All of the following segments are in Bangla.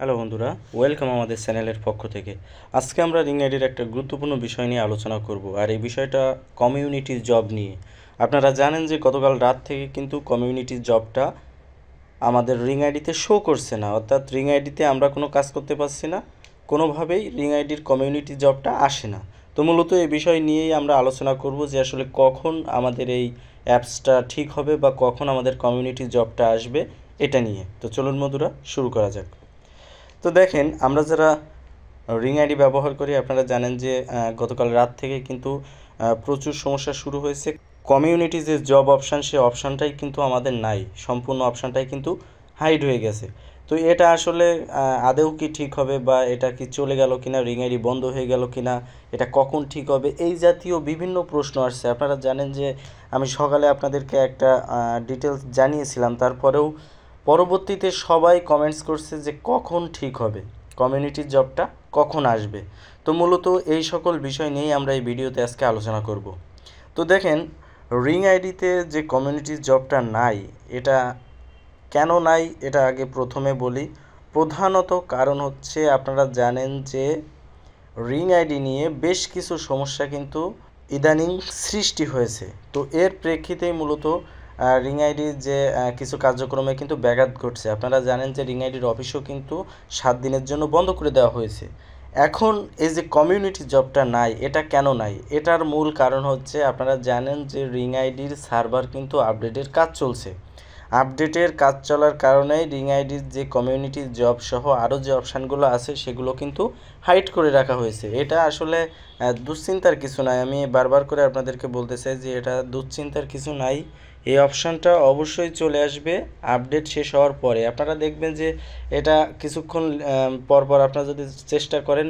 হ্যালো বন্ধুরা ওয়েলকাম আমাদের চ্যানেলের পক্ষ থেকে আজকে আমরা রিং আইডির একটা গুরুত্বপূর্ণ বিষয় নিয়ে আলোচনা করব আর এই বিষয়টা কমিউনিটি জব নিয়ে আপনারা জানেন যে গতকাল রাত থেকে কিন্তু কমিউনিটি জবটা আমাদের রিং আইডিতে শো করছে না অর্থাৎ রিং আইডিতে আমরা কোনো কাজ করতে পারছি না কোনোভাবেই রিং আইডির কমিউনিটি জবটা আসে না তো মূলত এই বিষয় নিয়েই আমরা আলোচনা করব যে আসলে কখন আমাদের এই অ্যাপসটা ঠিক হবে বা কখন আমাদের কমিউনিটি জবটা আসবে এটা নিয়ে তো চলুন বন্ধুরা শুরু করা যাক তো দেখেন আমরা যারা রিং আইডি ব্যবহার করি আপনারা জানেন যে গতকাল রাত থেকে কিন্তু প্রচুর সমস্যা শুরু হয়েছে কমিউনিটি যে জব অপশান সে অপশানটাই কিন্তু আমাদের নাই সম্পূর্ণ অপশানটাই কিন্তু হাইড হয়ে গেছে তো এটা আসলে আদেও কি ঠিক হবে বা এটা কি চলে গেল কিনা রিং আইডি বন্ধ হয়ে গেল কিনা এটা কখন ঠিক হবে এই জাতীয় বিভিন্ন প্রশ্ন আসছে আপনারা জানেন যে আমি সকালে আপনাদেরকে একটা ডিটেলস জানিয়েছিলাম তারপরেও পরবর্তীতে সবাই কমেন্টস করছে যে কখন ঠিক হবে কমিউনিটি জবটা কখন আসবে তো মূলত এই সকল বিষয় নিয়েই আমরা এই ভিডিওতে আজকে আলোচনা করব তো দেখেন রিং আইডিতে যে কমিউনিটি জবটা নাই এটা কেন নাই এটা আগে প্রথমে বলি প্রধানত কারণ হচ্ছে আপনারা জানেন যে রিং আইডি নিয়ে বেশ কিছু সমস্যা কিন্তু ইদানিং সৃষ্টি হয়েছে তো এর প্রেক্ষিতেই মূলত রিং আইডির যে কিছু কার্যক্রমে কিন্তু ব্যাঘাত ঘটছে আপনারা জানেন যে রিং আইডির অফিসও কিন্তু সাত দিনের জন্য বন্ধ করে দেওয়া হয়েছে এখন এই যে কমিউনিটি জবটা নাই এটা কেন নাই এটার মূল কারণ হচ্ছে আপনারা জানেন যে রিং আইডির সার্ভার কিন্তু আপডেটের কাজ চলছে আপডেটের কাজ চলার কারণে রিং আইডির যে কমিউনিটি জব সহ আরও যে অপশানগুলো আছে সেগুলো কিন্তু হাইট করে রাখা হয়েছে এটা আসলে দুশ্চিন্তার কিছু নাই আমি বারবার করে আপনাদেরকে বলতে চাই যে এটা দুশ্চিন্তার কিছু নাই এই অপশানটা অবশ্যই চলে আসবে আপডেট শেষ হওয়ার পরে আপনারা দেখবেন যে এটা কিছুক্ষণ পরপর আপনারা যদি চেষ্টা করেন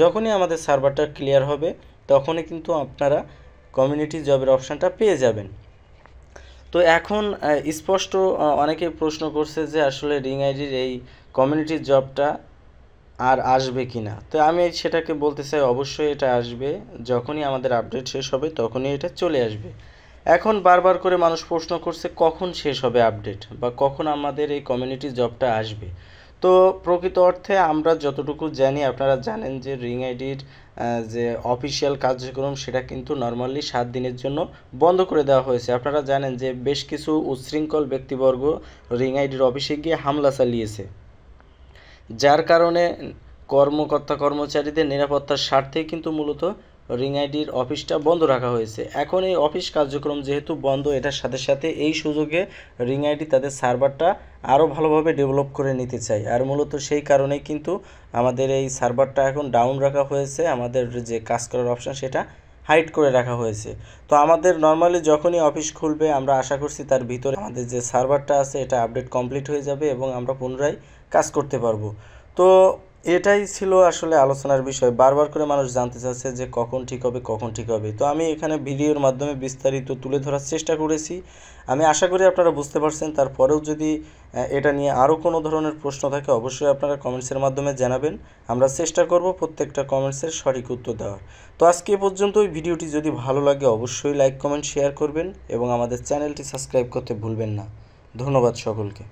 যখনই আমাদের সার্ভারটা ক্লিয়ার হবে তখনই কিন্তু আপনারা কমিউনিটি জবের অপশানটা পেয়ে যাবেন তো এখন স্পষ্ট অনেকে প্রশ্ন করছে যে আসলে রিং আইডির এই কমিউনিটি জবটা আর আসবে কি না তো আমি সেটাকে বলতে চাই অবশ্যই এটা আসবে যখনই আমাদের আপডেট শেষ হবে তখনই এটা চলে আসবে এখন বারবার করে মানুষ প্রশ্ন করছে কখন শেষ হবে আপডেট বা কখন আমাদের এই কমিউনিটি জবটা আসবে তো প্রকৃত অর্থে আমরা যতটুকু জানি আপনারা জানেন যে রিং আইডির যে অফিসিয়াল কার্যক্রম সেটা কিন্তু নর্মালি সাত দিনের জন্য বন্ধ করে দেওয়া হয়েছে আপনারা জানেন যে বেশ কিছু উচ্ছৃঙ্খল ব্যক্তিবর্গ রিং আইডির অফিসে গিয়ে হামলা চালিয়েছে যার কারণে কর্মকর্তা কর্মচারীদের নিরাপত্তার স্বার্থেই কিন্তু মূলত রিং আইডির অফিসটা বন্ধ রাখা হয়েছে এখন এই অফিস কার্যক্রম যেহেতু বন্ধ এটার সাথে সাথে এই সুযোগে রিং আইডি তাদের সার্ভারটা আরও ভালোভাবে ডেভেলপ করে নিতে চাই আর মূলত সেই কারণেই কিন্তু আমাদের এই সার্ভারটা এখন ডাউন রাখা হয়েছে আমাদের যে কাজ করার অপশান সেটা হাইট করে রাখা হয়েছে তো আমাদের নর্মালি যখনই অফিস খুলবে আমরা আশা করছি তার ভিতরে আমাদের যে সার্ভারটা আছে এটা আপডেট কমপ্লিট হয়ে যাবে এবং আমরা পুনরায় কাজ করতে পারবো তো এটাই ছিল আসলে আলোচনার বিষয় বারবার করে মানুষ জানতে চাচ্ছে যে কখন ঠিক হবে কখন ঠিক হবে তো আমি এখানে ভিডিওর মাধ্যমে বিস্তারিত তুলে ধরার চেষ্টা করেছি আমি আশা করি আপনারা বুঝতে পারছেন তারপরেও যদি এটা নিয়ে আরও কোনো ধরনের প্রশ্ন থাকে অবশ্যই আপনারা কমেন্টসের মাধ্যমে জানাবেন আমরা চেষ্টা করব প্রত্যেকটা কমেন্টসের সঠিক উত্তর দেওয়ার তো আজকে এ পর্যন্ত ওই ভিডিওটি যদি ভালো লাগে অবশ্যই লাইক কমেন্ট শেয়ার করবেন এবং আমাদের চ্যানেলটি সাবস্ক্রাইব করতে ভুলবেন না ধন্যবাদ সকলকে